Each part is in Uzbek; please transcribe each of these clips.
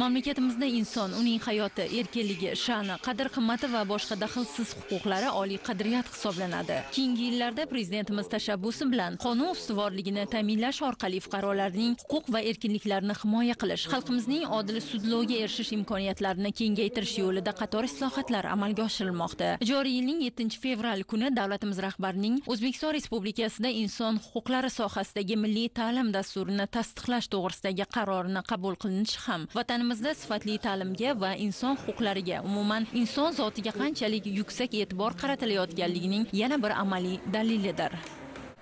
mamlakatimizda inson uning hayoti erkinligi sha'ni qadr qimmati va boshqa daxlsiz huquqlari oliy qadriyat hisoblanadi keyingi yillarda prezidentimiz tashabbusi bilan qonun ustuvorligini ta'minlash orqali fuqarolarning huquq va erkinliklarini himoya qilish xalqimizning odil sudlovga erishish imkoniyatlarini kengaytirish yo'lida qator islohotlar amalga oshirilmoqda joriy yilning 7 fevral kuni davlatimiz rahbarining o'zbekiston respublikasida inson huquqlari sohasidagi milliy ta'lim dasturini tasdiqlash to'g'risidagi qarorini qabul qilinishi ham vatanimiz davlatimizda sifatli ta'limga va inson huquqlariga umuman inson zotiga qanchalik yuksak e'tibor qaratilayotganligining yana bir amaliy dalilidir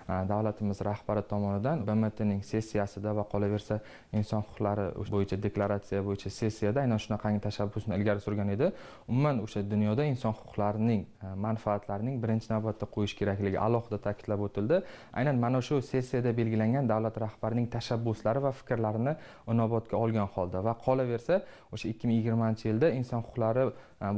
davlatimiz rahbari tomonidan bmtning sessiyasida va qolaversa inson huquqlari bo'yicha deklaratsiya bo'yicha sessiyada aynan shunaqangi tashabbusni ilgari surgan edi umuman o'sha dunyoda inson huquqlarining manfaatlarining birinchi navbatda qo'yish kerakligi alohida ta'kidlab o'tildi aynan mana shu sessiyada belgilangan davlat rahbarining tashabbuslari va fikrlarini inobatga olgan holda va qolaversa o'sha ikki ming yigirmanchi yilda inson huquqlari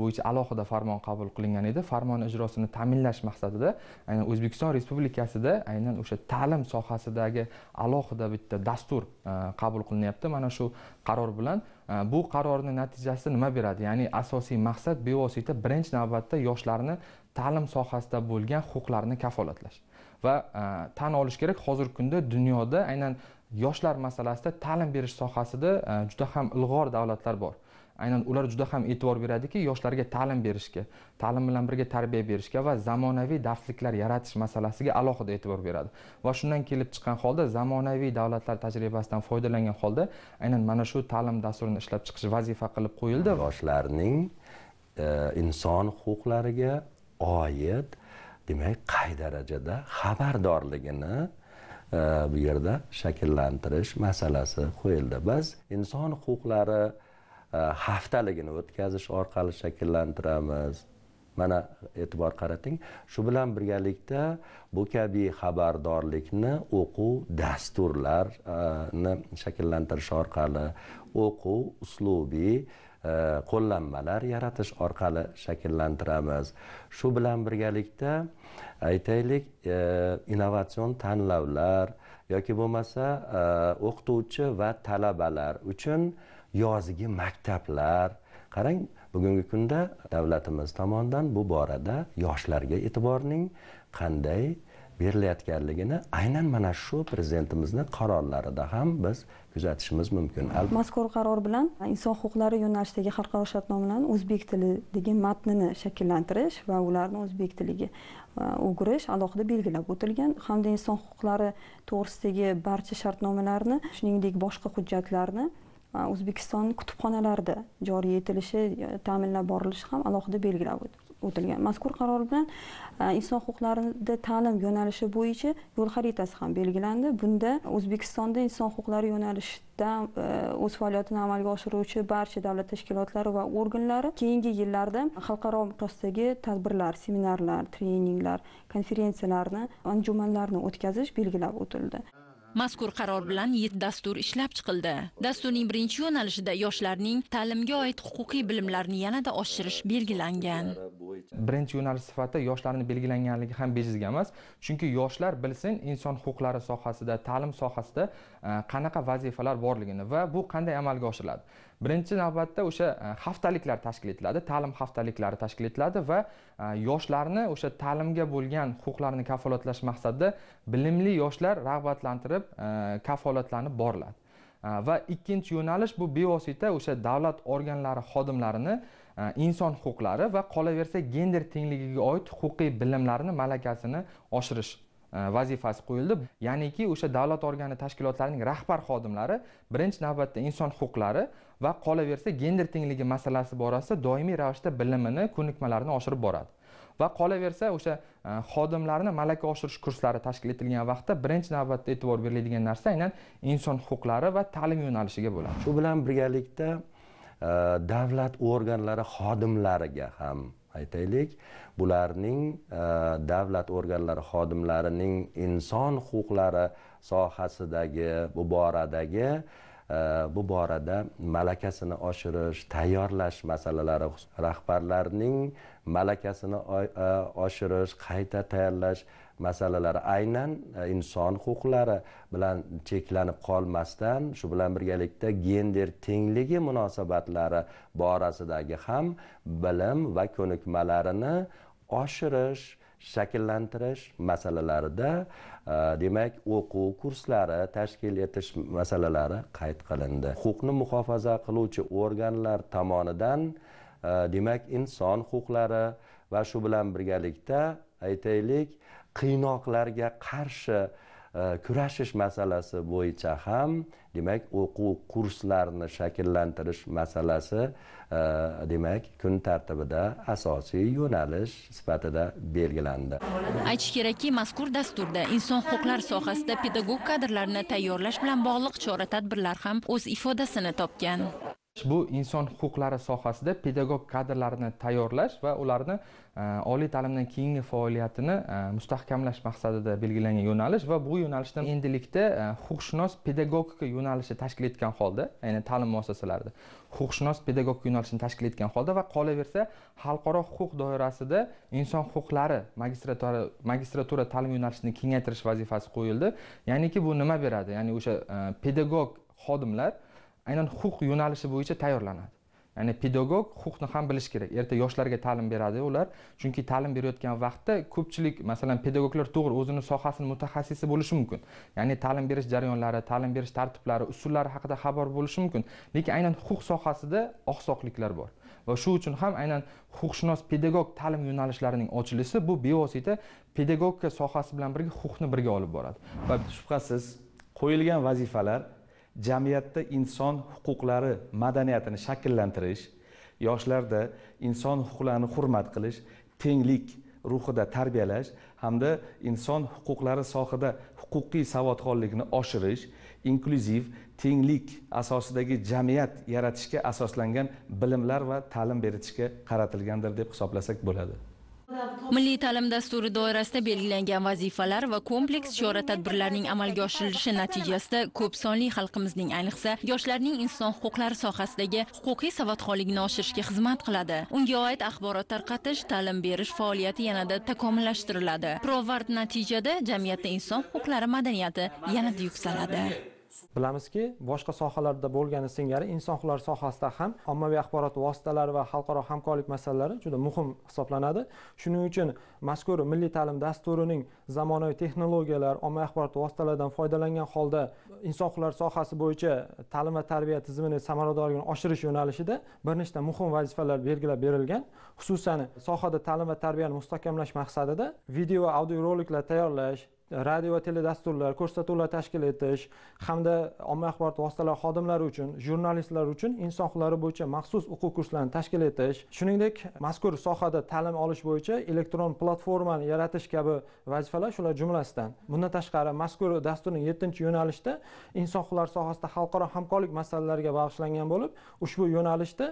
bo'yicha alohida farmon qabul qilingan edi farmon ijrosini ta'minlash maqsadida aynan o'zbekiston respublikasida aynan o'sha ta'lim sohasidagi alohida bitta dastur e, qabul qilinyapti mana shu qaror bilan e, bu qarorni natijasi nima beradi ya'ni asosiy maqsad bevosita birinchi navbatda yoshlarni ta'lim sohasida bo'lgan huquqlarini kafolatlash va e, tan olish kerak hozirgi kunda dunyoda aynan yoshlar masalasida ta'lim berish sohasida juda ham ilg'or davlatlar bor aynan ular juda ham e'tibor beradiki yoshlarga ta'lim berishga ta'lim bilan birga tarbiya berishga va zamonaviy darsliklar yaratish masalasiga alohida e'tibor beradi va shundan kelib chiqqan holda zamonaviy davlatlar tajribasidan foydalangan holda aynan mana shu ta'lim dasturini ishlab chiqish vazifa qilib qo'yildi yoshlarning e, inson huquqlariga oid demak qay darajada xabardorligini e, bu yerda shakllantirish masalasi qo'yildi biz inson huquqlari haftaligini o'tkazish orqali shakllantiramiz mana e'tibor qarating shu bilan birgalikda bu kabi xabardorlikni o'quv dasturlarni shakllantirish orqali o'quv uslubiy e, qo'llanmalar yaratish orqali shakllantiramiz shu bilan birgalikda aytaylik e, innovatsion tanlovlar yoki bo'lmasa e, o'qituvchi va talabalar uchun yozgi maktablar qarang bugungi kunda davlatimiz tomonidan bu borada yoshlarga e'tiborning qanday berilayotganligini aynan mana shu prezidentimizni qarorlarida ham biz kuzatishimiz mumkin mazkur qaror bilan inson huquqlari yo'nalishidagi xalqaro shartnomalarni o'zbek tilidagi matnini shakllantirish va ularni o'zbek tiliga o'girish e, alohida belgilab o'tilgan hamda inson huquqlari to'g'risidagi barcha shartnomalarni shuningdek boshqa hujjatlarni o'zbekiston kutubxonalarida joriy etilishi e, ta'minlab borilishi ham alohida belgilab o'tilgan mazkur qaror bilan e, inson huquqlarida ta'lim yo'nalishi bo'yicha yo'l xaritasi ham belgilandi bunda o'zbekistonda inson huquqlari yo'nalishida e, o'z faoliyatini amalga oshiruvchi barcha davlat tashkilotlari va organlari keyingi yillarda xalqaro miqyosdagi tadbirlar seminarlar treninglar konferensiyalarni anjumanlarni o'tkazish belgilab o'tildi mazkur qaror bilan dastur ishlab chiqildi dasturning birinchi yo'nalishida yoshlarning ta'limga oid huquqiy bilimlarini yanada oshirish belgilangan birinchi yo'nalish sifatida yoshlarni belgilanganligi ham bejizga emas chunki yoshlar bilsin inson huquqlari sohasida ta'lim sohasida e, qanaqa vazifalar borligini va bu qanday amalga oshiriladi birinchi navbatda o'sha e, haftaliklar tashkil etiladi ta'lim haftaliklari tashkil etiladi va e, yoshlarni o'sha ta'limga bo'lgan huquqlarini kafolatlash maqsadida bilimli yoshlar rag'batlantirib kafolatlanib boriladi va ikkinchi yo'nalish bu bevosita o'sha davlat organlari xodimlarini E, inson huquqlari va qolaversa gender tengligiga oid huquqiy bilimlarni malakasini oshirish e, vazifasi qo'yildi ya'niki o'sha davlat organi tashkilotlarining rahbar xodimlari birinchi navbatda inson huquqlari va qolaversa gender tengligi masalasi borasida doimiy ravishda bilimini ko'nikmalarini oshirib boradi va qolaversa o'sha e, xodimlarni malaka oshirish kurslari tashkil etilgan vaqtda birinchi navbatda e'tibor beriladigan narsa aynan inson huquqlari va ta'lim yo'nalishiga bo'ladi shu bilan birgalikda Э, davlat organlari xodimlariga ham aytaylik bularning e, davlat organlari xodimlarining inson huquqlari sohasidagi bu boradagi e, bu borada malakasini oshirish tayyorlash masalalari rahbarlarning malakasini e, oshirish qayta tayyorlash masalalari aynan e, inson huquqlari bilan cheklanib qolmasdan shu bilan birgalikda gender tengligi munosabatlari borasidagi ham bilim va ko'nikmalarini oshirish shakllantirish masalalarida e, demak o'quv kurslari tashkil etish masalalari qayd qilindi huquqni muhofaza qiluvchi organlar tomonidan e, demak inson huquqlari va shu bilan birgalikda aytaylik qiynoqlarga qarshi e, kurashish masalasi bo'yicha ham demak o'quv kurslarini shakllantirish masalasi e, demak kun tartibida asosiy yo'nalish sifatida belgilandi aytish kerakki mazkur dasturda inson huquqlari sohasida pedagog kadrlarni tayyorlash bilan bog'liq chora tadbirlar ham o'z ifodasini topgan bu inson huquqlari sohasida pedagog kadrlarni tayyorlash va ularni e, oliy ta'limdan keyingi faoliyatini e, mustahkamlash maqsadida belgilangan yo'nalish va bu yo'nalishdan endilikda e, huquqshunos pedagogika yo'nalishi tashkil etgan holda ya'ni ta'lim muassasalarida huquqshunos pedagogika yo'nalishini tashkil etgan holda va qolaversa xalqaro huquq doirasida inson huquqlari magistratura magistratura ta'lim yo'nalishini kengaytirish vazifasi qo'yildi ya'niki bu nima beradi ya'ni o'sha pedagog xodimlar aynan huquq yo'nalishi bo'yicha tayyorlanadi ya'ni pedagog huquqni ham bilishi kerak erta yoshlarga ta'lim beradi ular chunki ta'lim berayotgan vaqtda ko'pchilik masalan pedagoglar to'g'ri o'zini sohasini mutaxassisi bo'lishi mumkin ya'ni ta'lim berish jarayonlari ta'lim berish tartiblari usullari haqida xabar bo'lishi mumkin lekin aynan huquq sohasida oqsoqliklar bor va shu uchun ham aynan huquqshunos pedagog ta'lim yo'nalishlarining ochilishi bu bevosita pedagogika sohasi bilan birga huquqni birga olib boradi va shubhasiz qo'yilgan vazifalar jamiyatda inson huquqlari madaniyatini shakllantirish yoshlarda inson huquqlarini hurmat qilish tenglik ruhida tarbiyalash hamda inson huquqlari sohada huquqiy savodxonlikni oshirish inklyuziv tenglik asosidagi jamiyat yaratishga asoslangan bilimlar va ta'lim berishga qaratilgandir deb hisoblasak bo'ladi milliy ta'lim dasturi doirasida belgilangan vazifalar va kompleks chora tadbirlarning amalga oshirilishi natijasida ko'p sonli xalqimizning ayniqsa yoshlarning inson huquqlari sohasidagi huquqiy savodxonligini oshirishga xizmat qiladi unga oid axborot tarqatish ta'lim berish faoliyati yanada takomillashtiriladi provard natijada jamiyatda inson huquqlari madaniyati yanada yuksaladi bilamizki boshqa sohalarda bo'lgani singari inson huquqlari sohasida ham ommaviy axborot vositalari va xalqaro hamkorlik masalalari juda muhim hisoblanadi shuning uchun mazkur milliy ta'lim dasturining zamonaviy texnologiyalar ommaviy axborot vositalaridan foydalangan holda inson huquqlari sohasi bo'yicha ta'lim va tarbiya tizimini samaradorligini oshirish yo'nalishida bir nechta muhim vazifalar belgilab berilgan xususan sohada ta'lim va tarbiyani mustahkamlash maqsadida video va audio roliklar tayyorlash radio va teledasturlar ko'rsatuvlar tashkil etish hamda ommaviy axborot vositalari xodimlari uchun jurnalistlar uchun inson huquqlari bo'yicha maxsus o'quv kurslarini tashkil etish shuningdek mazkur sohada ta'lim olish bo'yicha elektron platformani yaratish kabi vazifalar shular jumlasidan bundan tashqari mazkur dasturning yettinchi yo'nalishida inson huquqlari sohasida xalqaro hamkorlik masalalariga bag'ishlangan bo'lib ushbu yo'nalishda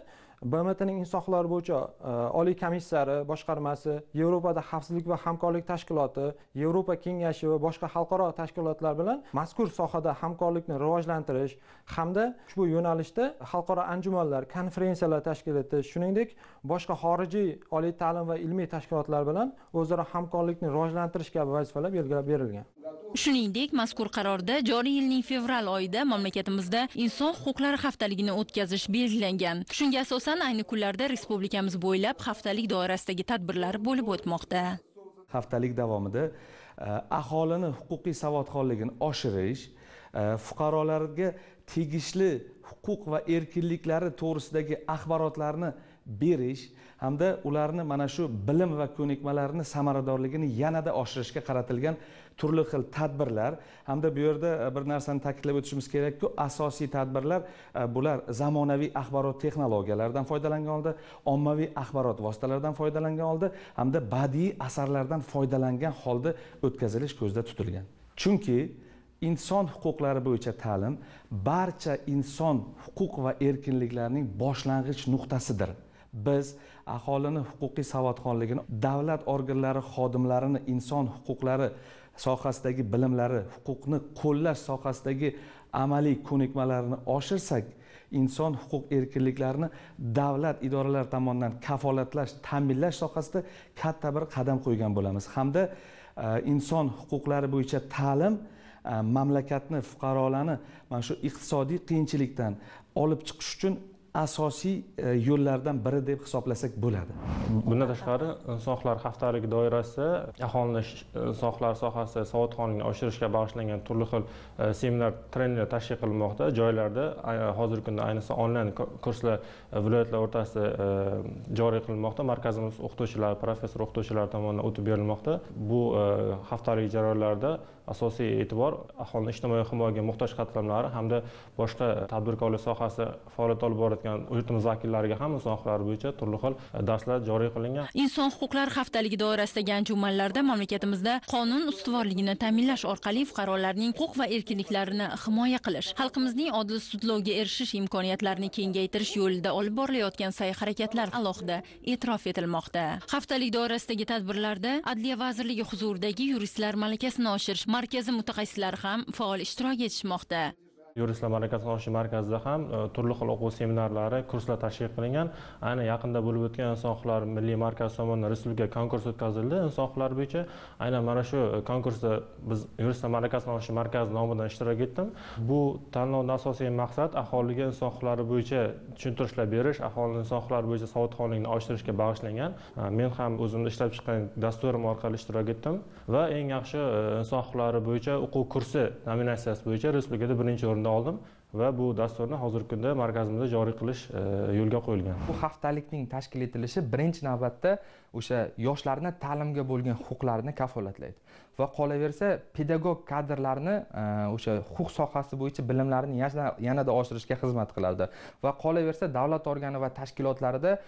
bmtning insoqlari bo'yicha e, oliy komissari boshqarmasi yevropada xavfsizlik va hamkorlik tashkiloti yevropa kengashi va boshqa xalqaro tashkilotlar bilan mazkur sohada hamkorlikni rivojlantirish hamda ushbu yo'nalishda xalqaro anjumanlar konferensiyalar tashkil etish shuningdek boshqa xorijiy oliy ta'lim va ilmiy tashkilotlar bilan o'zaro hamkorlikni rivojlantirish kabi vazifalar belgilab berilgan shuningdek mazkur qarorda joriy yilning fevral oyida mamlakatimizda inson huquqlari haftaligini o'tkazish belgilangan shunga asosan ayni kunlarda respublikamiz bo'ylab haftalik doirasidagi tadbirlar bo'lib o'tmoqda haftalik davomida e, aholini huquqiy savodxonligini oshirish e, fuqarolarga tegishli huquq va erkinliklari to'g'risidagi axborotlarni berish hamda ularni mana shu bilim va ko'nikmalarni samaradorligini yanada oshirishga qaratilgan turli xil tadbirlar hamda bu yerda e, bir narsani ta'kidlab o'tishimiz kerakku asosiy tadbirlar e, bular zamonaviy axborot texnologiyalaridan foydalangan holda ommaviy axborot vositalaridan foydalangan holda hamda badiiy asarlardan foydalangan holda o'tkazilish ko'zda tutilgan chunki inson huquqlari bo'yicha ta'lim barcha inson huquq va erkinliklarining boshlang'ich nuqtasidir biz aholini huquqiy savodxonligini davlat organlari xodimlarini inson huquqlari sohasidagi bilimlari huquqni qo'llash sohasidagi amaliy ko'nikmalarini oshirsak inson huquq erkinliklarini davlat idoralari tomonidan kafolatlash ta'minlash sohasida katta bir qadam qo'ygan bo'lamiz hamda e, inson huquqlari bo'yicha ta'lim e, mamlakatni fuqarolarni mana shu iqtisodiy qiyinchilikdan olib chiqish uchun asosiy e, yo'llardan biri deb hisoblasak bo'ladi bundan tashqari soqlar haftaligi doirasida aholini huquqlari e, sohasida savodxonlikni oshirishga bag'ishlangan turli xil e, seminar treninglar tashkil qilinmoqda joylarda hozirgi kunda ayniqsa onlayn kurslar viloyatlar o'rtasida joriy qilinmoqda markazimiz o'qituvchilari professor o'qituvchilar tomonidan o'tib berilmoqda bu haftalik jarayonlarda asosiy e'tibor aholini ijtimoiy himoyaga muhtoj qatlamlari hamda boshqa tadbirkorlik sohasi faoliyat olib borayotgan yurtimiz vakillariga ham inson huquqlari bo'yicha turli xil darslar joriy qilingan inson huquqlari haftaligi doirasidagi anjumanlarda mamlakatimizda qonun ustuvorligini ta'minlash orqali fuqarolarning huquq va erkinliklarini himoya qilish xalqimizning odil sudlovga erishish imkoniyatlarini kengaytirish yo'lida olib borilayotgan sa'y harakatlar alohida e'tirof etilmoqda haftalik doirasidagi tadbirlarda adliya vazirligi huzuridagi yuristlar malakasini oshirish markazi mutaxassislari ham faol ishtirok etishmoqda yuristlar malakasini oshirish markazida ham e, turli xil o'quv seminarlari kurslar tashkil qilingan ayni yaqinda bo'lib o'tgan inson huquqlari milliy markazi tomonidan respublika konkurs o'tkazildi inson huquqlari bo'yicha aynan mana shu e, konkursda biz yuristlar malakasini oshirish markazi nomidan ishtirok etdim bu tanlovni asosiy maqsad aholiga inson huquqlari bo'yicha tushuntirishlar berish aholini inson huquqlari bo'yicha savodxonlikni oshirishga bag'ishlangan e, men ham o'zimni ishlab chiqqan dasturim orqali ishtirok etdim va eng yaxshi inson huquqlari bo'yicha o'quv kursi nominatsiyasi bo'yicha respublikada birinchi o'rinda oldinda oldim va bu dasturni hozirgi kunda markazimizda joriy qilish e, yo'lga qo'yilgan bu haftalikning tashkil etilishi birinchi navbatda o'sha yoshlarni ta'limga bo'lgan huquqlarini kafolatlaydi va qolaversa pedagog kadrlarni e, o'sha huquq sohasi bo'yicha bilimlarini yanada oshirishga xizmat qiladi va qolaversa davlat organi va tashkilotlarida e,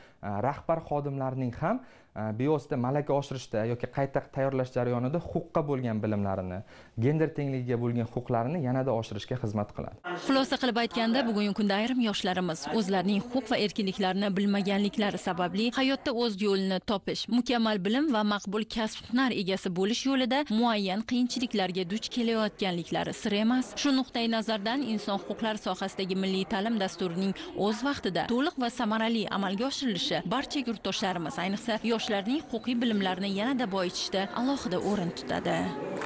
rahbar xodimlarning ham e, bevosita malaka oshirishda yoki qayta tayyorlash jarayonida huquqqa bo'lgan bilimlarini gender tengligiga bo'lgan huquqlarini yanada oshirishga xizmat qiladi xulosa qilib aytganda bugungi kunda ayrim yoshlarimiz o'zlarining huquq va erkinliklarini bilmaganliklari sababli hayotda o'z yo'lini topish bo'lish mukammal bilim va maqbul kasb hunar egasi bo'lish yo'lida muayyan qiyinchiliklarga duch kelayotganliklari sir emas shu nuqtai nazardan inson huquqlari sohasidagi milliy ta'lim dasturining o'z vaqtida to'liq va samarali amalga oshirilishi barcha yurtdoshlarimiz ayniqsa yoshlarning huquqiy bilimlarini yanada boyitishda alohida o'rin tutadi